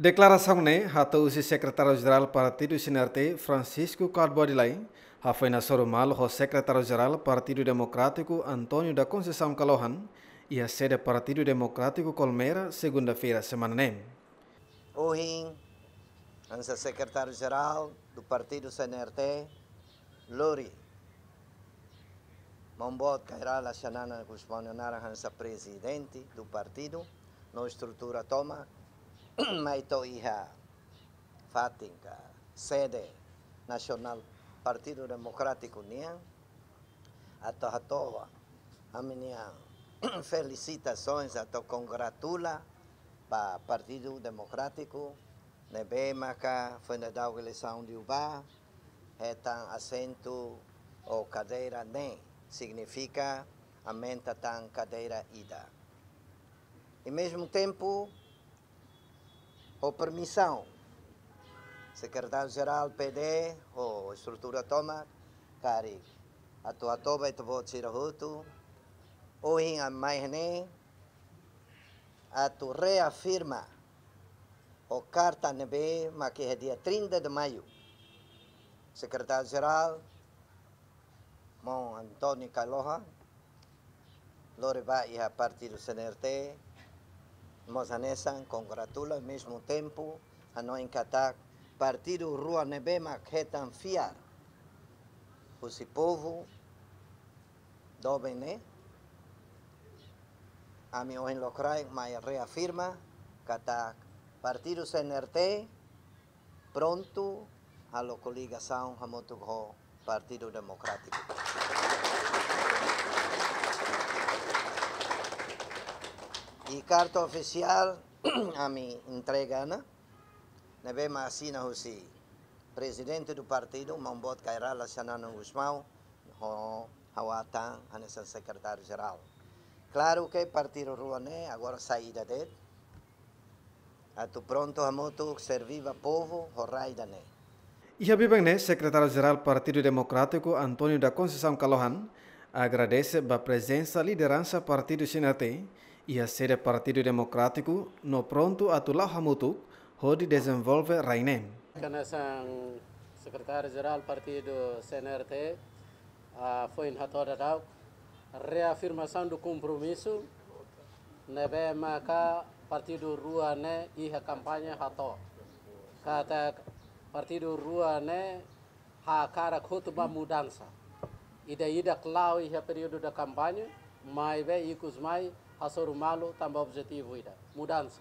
Declaração-ne né, hata usi secretário-geral Partido Sinarte Francisco Carbodilai, ha foi na Sorumal o secretário-geral Partido Democrático Antônio da Conceição Calohan e a sede Partido Democrático Colmeira, segunda-feira, semana nem. Né? Oi, ansa secretário-geral do Partido Sinarte, Lori, Mombot Kairala Xanana Guzmano Nara, ansa presidente do partido, na estrutura toma iha fatinka sede nacional Partido Democrático União, a Tohatova, a minha felicitações, a congratula para Partido Democrático, Nebemaca, foi na eleição de Uba retan assento ou cadeira nem, significa aumenta tan cadeira ida. E mesmo tempo, ou permissão. Secretário-Geral, PD, ou estrutura toma, cari, a tua toba e tu vou tirar ruto, ou em a mais nem, a tu reafirma, o carta nebe, mas que é dia 30 de maio. Secretário-Geral, mon Antônio Caloja, Loreba vai a partir do CNRT, Mozanesan congratula ao mesmo tempo a não encatar partido Rua Nebema retanfiar. É Esse povo Bené, a mi oen locrai mai reafirma catar partido CNRT pronto a lo coligação Motugó Partido Democrático. E carta oficial a mim entregana, né bem assina o presidente do partido, Mambot Kairala Shanano Guzmão, Hawatan, Hanessan secretário-geral. Claro que partido Ruané, agora saída dele, a tu pronto a moto serviva povo, horai né. E a Bibangne, né, secretário-geral do Partido Democrático, Antônio da Conceição Calohan, agradece a presença e liderança do Partido Sinatém, Ia e sede Partido Democrático no pronto a Tulau Hamutuk, di desenvolve Rainem. sang secretário-geral Partido CNRT a foi em Hatora Dauk, reafirmação do compromisso, nebe maka Partido Rua ne iha kampanye Hato. Kata Partido Rua ne ha kara khutba mudansa. Ida e ida clau iha e periodo da kampanye, mai be ikus mai Assorumalo também objetivo ira, mudança.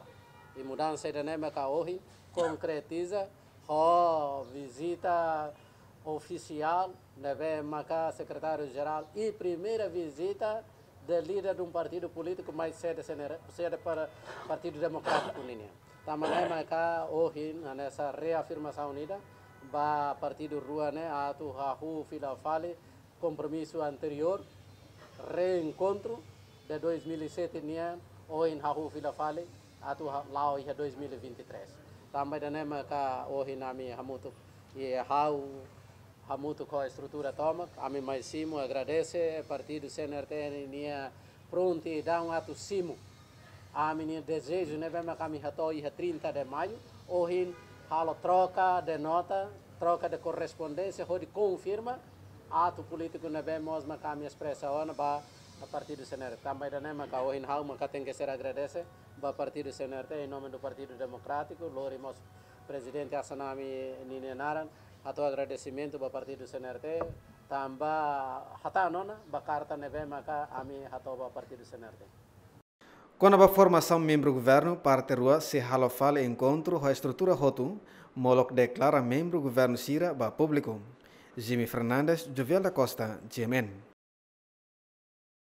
E mudança ainda nem é hoje, concretiza, ó, visita oficial, neve maca secretário-geral e primeira visita de líder de um partido político mais cedo, cedo para Partido Democrático União. Também cá hoje, nessa reafirmação unida, ba partido rua né a tu rahu filafale compromisso anterior reencontro de 2007 nia em hahu Vila fale atu lá ia 2023 também danema ka ohi nami hamutu e hau é hamutu com a estrutura toma ami mais simo agradece partido CNRT nia pronto e dá um ato simo a minha desejo né vem kami hato 30 de maio ou halo troca de nota troca de correspondência hodi confirma ato político né vem mosma kami expressa ona ba a partir do CNRT. Também da NEMA, o Inhal, que tem que ser agradecido ao Partido CNRT, em nome do Partido Democrático, Lori, nosso presidente Asanami é Ninenaran, a todo agradecimento ao Partido CNRT, também a nona, a carta nevema, né, a mim, a todo Partido CNRT. Com a formação membro governo, parte rua se halofal encontro a estrutura rotu, Moloch declara membro governo Sira ba público. Jimmy Fernandes, Jovial da Costa, GMN.